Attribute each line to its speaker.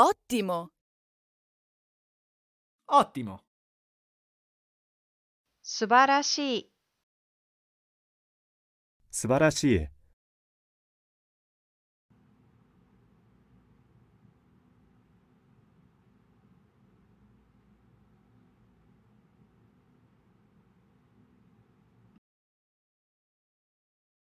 Speaker 1: Ottimo. Ottimo. 素晴らしい。
Speaker 2: 素晴らし
Speaker 3: い。